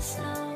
slow.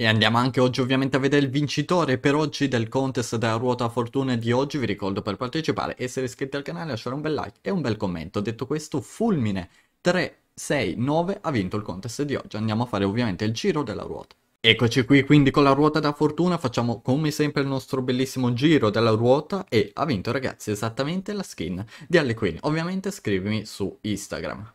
E andiamo anche oggi ovviamente a vedere il vincitore per oggi del contest della ruota fortuna di oggi, vi ricordo per partecipare, essere iscritti al canale, lasciare un bel like e un bel commento. Detto questo, Fulmine 369 ha vinto il contest di oggi, andiamo a fare ovviamente il giro della ruota. Eccoci qui quindi con la ruota da fortuna, facciamo come sempre il nostro bellissimo giro della ruota e ha vinto ragazzi esattamente la skin di Harley Quinn. Ovviamente scrivimi su Instagram.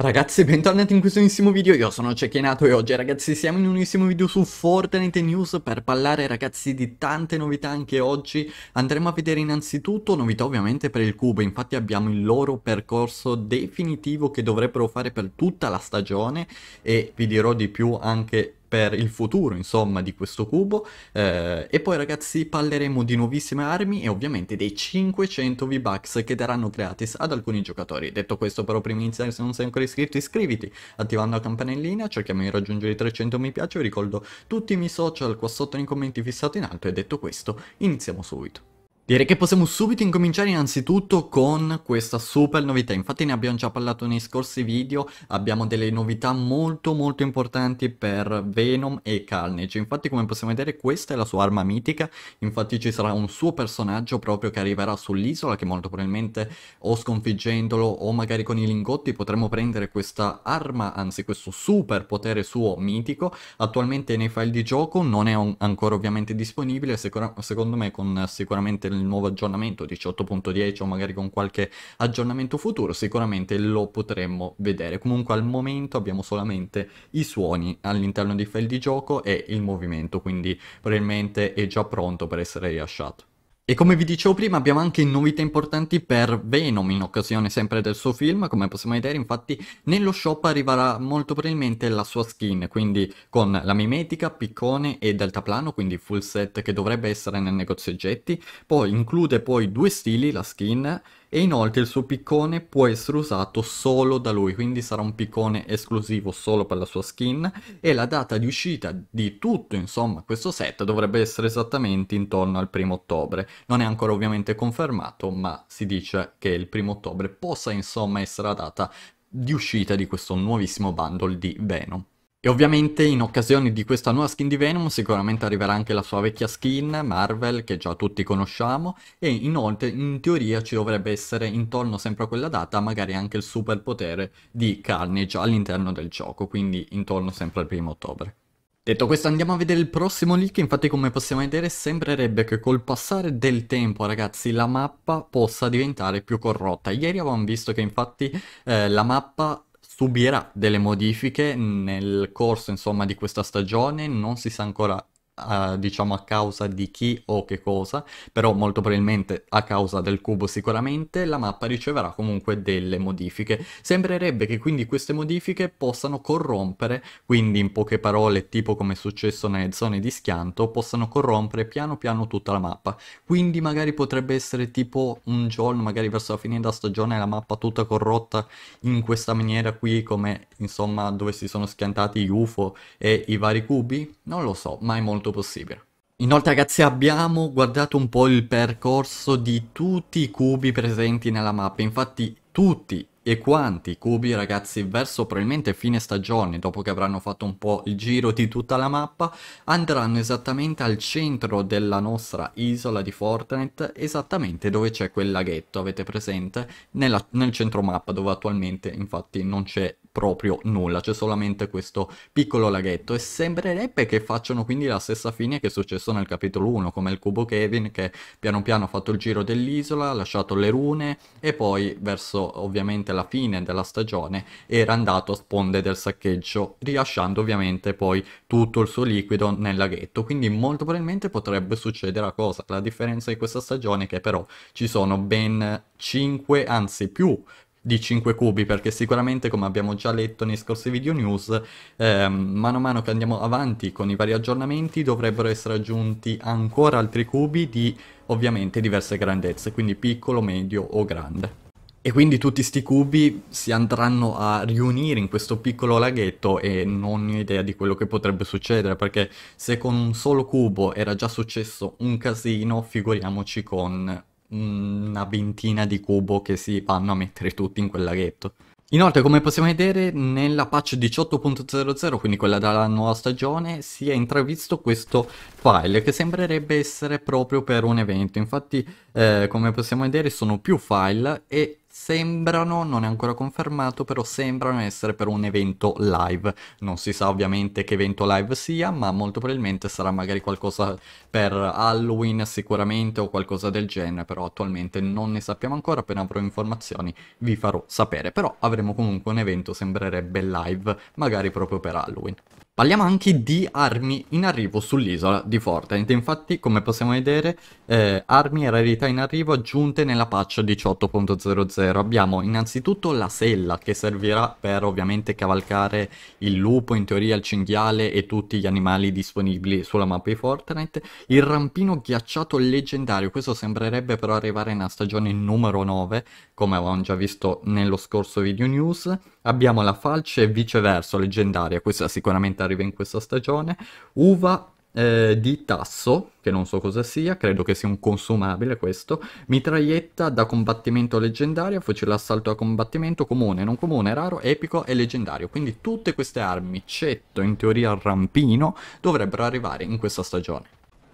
Ragazzi bentornati in questo nuovissimo video, io sono Cecchinato e oggi ragazzi siamo in un nuovissimo video su Fortnite News per parlare ragazzi di tante novità anche oggi andremo a vedere innanzitutto novità ovviamente per il cubo, infatti abbiamo il loro percorso definitivo che dovrebbero fare per tutta la stagione e vi dirò di più anche per il futuro, insomma, di questo cubo. Eh, e poi, ragazzi, parleremo di nuovissime armi e ovviamente dei 500 V-Bucks che daranno gratis ad alcuni giocatori. Detto questo, però, prima di iniziare, se non sei ancora iscritto, iscriviti, attivando la campanellina, cerchiamo di raggiungere i 300 mi piace. Vi ricordo tutti i miei social qua sotto nei commenti fissati in alto e detto questo, iniziamo subito. Direi che possiamo subito incominciare innanzitutto con questa super novità, infatti ne abbiamo già parlato nei scorsi video, abbiamo delle novità molto molto importanti per Venom e Carnage, infatti come possiamo vedere questa è la sua arma mitica, infatti ci sarà un suo personaggio proprio che arriverà sull'isola che molto probabilmente o sconfiggendolo o magari con i lingotti potremo prendere questa arma, anzi questo super potere suo mitico, attualmente nei file di gioco non è ancora ovviamente disponibile, secondo me con sicuramente il nel nuovo aggiornamento 18.10 o magari con qualche aggiornamento futuro sicuramente lo potremmo vedere. Comunque al momento abbiamo solamente i suoni all'interno di file di gioco e il movimento, quindi probabilmente è già pronto per essere rilasciato. E come vi dicevo prima abbiamo anche novità importanti per Venom in occasione sempre del suo film, come possiamo vedere infatti nello shop arriverà molto probabilmente la sua skin, quindi con la mimetica, piccone e deltaplano, quindi full set che dovrebbe essere nel negozio oggetti, poi include poi due stili la skin e inoltre il suo piccone può essere usato solo da lui, quindi sarà un piccone esclusivo solo per la sua skin e la data di uscita di tutto insomma questo set dovrebbe essere esattamente intorno al primo ottobre. Non è ancora ovviamente confermato ma si dice che il primo ottobre possa insomma essere la data di uscita di questo nuovissimo bundle di Venom. E ovviamente in occasione di questa nuova skin di Venom sicuramente arriverà anche la sua vecchia skin, Marvel, che già tutti conosciamo, e inoltre in teoria ci dovrebbe essere intorno sempre a quella data magari anche il super potere di Carnage all'interno del gioco, quindi intorno sempre al primo ottobre. Detto questo andiamo a vedere il prossimo leak, infatti come possiamo vedere sembrerebbe che col passare del tempo ragazzi la mappa possa diventare più corrotta. Ieri avevamo visto che infatti eh, la mappa subirà delle modifiche nel corso insomma, di questa stagione, non si sa ancora a, diciamo a causa di chi o che cosa, però molto probabilmente a causa del cubo sicuramente, la mappa riceverà comunque delle modifiche. Sembrerebbe che quindi queste modifiche possano corrompere, quindi in poche parole, tipo come è successo nelle zone di schianto, possano corrompere piano piano tutta la mappa. Quindi magari potrebbe essere tipo un giorno, magari verso la fine della stagione, la mappa tutta corrotta in questa maniera qui, come insomma dove si sono schiantati gli UFO e i vari cubi? Non lo so, ma è molto quanto possibile. Inoltre ragazzi abbiamo guardato un po' il percorso di tutti i cubi presenti nella mappa, infatti tutti e quanti cubi ragazzi verso probabilmente fine stagione, dopo che avranno fatto un po' il giro di tutta la mappa, andranno esattamente al centro della nostra isola di Fortnite, esattamente dove c'è quel laghetto, avete presente? Nella, nel centro mappa dove attualmente infatti non c'è proprio nulla, c'è solamente questo piccolo laghetto e sembrerebbe che facciano quindi la stessa fine che è successo nel capitolo 1, come il cubo Kevin che piano piano ha fatto il giro dell'isola, ha lasciato le rune e poi verso ovviamente la fine della stagione era andato a sponde del saccheggio, rilasciando ovviamente poi tutto il suo liquido nel laghetto, quindi molto probabilmente potrebbe succedere la cosa, la differenza di questa stagione è che però ci sono ben 5, anzi più di 5 cubi perché sicuramente come abbiamo già letto nei scorsi video news ehm, mano a mano che andiamo avanti con i vari aggiornamenti dovrebbero essere aggiunti ancora altri cubi di ovviamente diverse grandezze quindi piccolo, medio o grande. E quindi tutti sti cubi si andranno a riunire in questo piccolo laghetto e non ho idea di quello che potrebbe succedere, perché se con un solo cubo era già successo un casino, figuriamoci con Mm, una ventina di cubo che si vanno a mettere tutti in quel laghetto. Inoltre, come possiamo vedere, nella patch 18.00, quindi quella della nuova stagione, si è intravisto questo file che sembrerebbe essere proprio per un evento. Infatti, eh, come possiamo vedere, sono più file e sembrano, non è ancora confermato, però sembrano essere per un evento live. Non si sa ovviamente che evento live sia, ma molto probabilmente sarà magari qualcosa per Halloween sicuramente o qualcosa del genere, però attualmente non ne sappiamo ancora, appena avrò informazioni vi farò sapere, però avremo comunque un evento, sembrerebbe live, magari proprio per Halloween. Parliamo anche di armi in arrivo sull'isola di Fortnite, infatti come possiamo vedere eh, armi e rarità in arrivo aggiunte nella patch 18.00. Abbiamo innanzitutto la sella che servirà per ovviamente cavalcare il lupo, in teoria il cinghiale e tutti gli animali disponibili sulla mappa di Fortnite. Il rampino ghiacciato leggendario, questo sembrerebbe però arrivare nella stagione numero 9 come avevamo già visto nello scorso video news. Abbiamo la Falce e viceversa, leggendaria, questa sicuramente arriva in questa stagione. Uva eh, di tasso, che non so cosa sia, credo che sia un consumabile questo, mitraglietta da combattimento leggendaria, fucile assalto da combattimento, comune, non comune, raro, epico e leggendario. Quindi tutte queste armi, eccetto in teoria il rampino, dovrebbero arrivare in questa stagione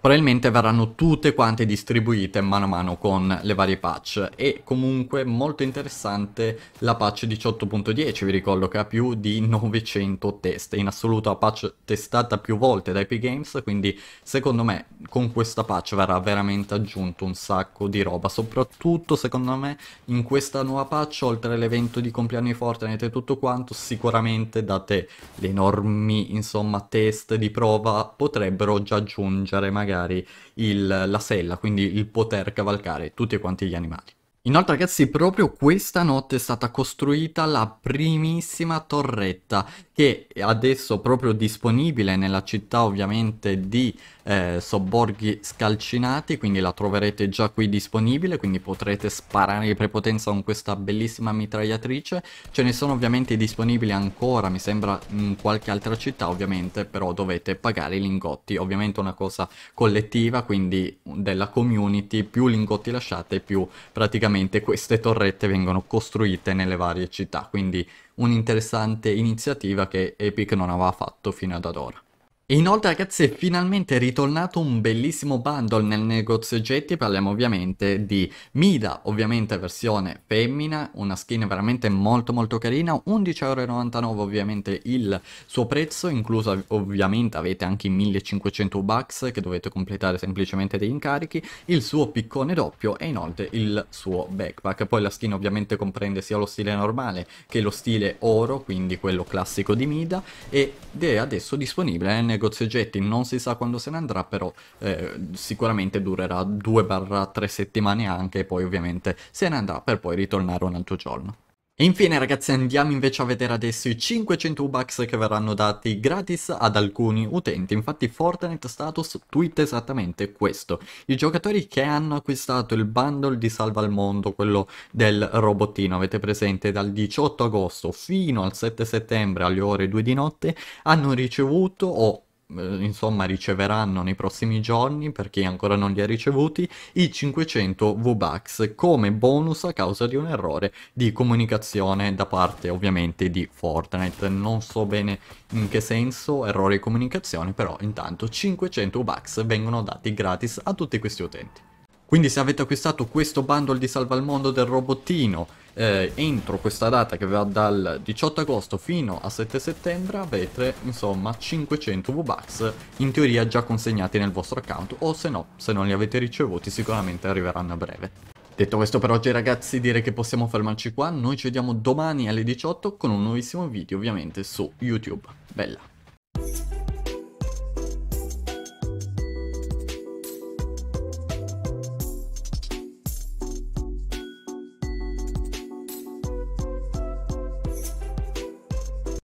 probabilmente verranno tutte quante distribuite mano a mano con le varie patch e comunque molto interessante la patch 18.10 vi ricordo che ha più di 900 test in assoluto la patch testata più volte da Epic Games quindi secondo me con questa patch verrà veramente aggiunto un sacco di roba soprattutto secondo me in questa nuova patch oltre all'evento di compleanno di Fortnite e tutto quanto sicuramente date le enormi insomma test di prova potrebbero già aggiungere magari magari il, la sella, quindi il poter cavalcare tutti quanti gli animali. Inoltre ragazzi proprio questa notte è stata costruita la primissima torretta che è adesso proprio disponibile nella città ovviamente di eh, sobborghi scalcinati quindi la troverete già qui disponibile quindi potrete sparare di prepotenza con questa bellissima mitragliatrice ce ne sono ovviamente disponibili ancora mi sembra in qualche altra città ovviamente però dovete pagare i lingotti ovviamente una cosa collettiva quindi della community più lingotti lasciate più praticamente queste torrette vengono costruite nelle varie città quindi un'interessante iniziativa che Epic non aveva fatto fino ad ora. E inoltre ragazzi è finalmente ritornato un bellissimo bundle nel negozio oggetti, parliamo ovviamente di Mida, ovviamente versione femmina, una skin veramente molto molto carina, 11,99€ ovviamente il suo prezzo, incluso ovviamente avete anche i 1500 bucks che dovete completare semplicemente degli incarichi, il suo piccone doppio e inoltre il suo backpack, poi la skin ovviamente comprende sia lo stile normale che lo stile oro, quindi quello classico di Mida, ed è adesso disponibile nel negozi oggetti non si sa quando se ne andrà, però eh, sicuramente durerà 2-3 settimane anche e poi ovviamente se ne andrà per poi ritornare un altro giorno. E infine ragazzi andiamo invece a vedere adesso i 500 U-Bucks che verranno dati gratis ad alcuni utenti, infatti Fortnite Status tweet esattamente questo, i giocatori che hanno acquistato il bundle di Salva al Mondo, quello del robottino, avete presente dal 18 agosto fino al 7 settembre alle ore 2 di notte, hanno ricevuto o eh, insomma riceveranno nei prossimi giorni per chi ancora non li ha ricevuti i 500 V-Bucks come bonus a causa di un errore di comunicazione da parte ovviamente di Fortnite non so bene in che senso errore di comunicazione però intanto 500 V-Bucks vengono dati gratis a tutti questi utenti quindi se avete acquistato questo bundle di salva al mondo del robottino eh, entro questa data che va dal 18 agosto fino a 7 settembre avete insomma 500 V-Bucks in teoria già consegnati nel vostro account o se no, se non li avete ricevuti sicuramente arriveranno a breve. Detto questo per oggi ragazzi direi che possiamo fermarci qua, noi ci vediamo domani alle 18 con un nuovissimo video ovviamente su YouTube. Bella!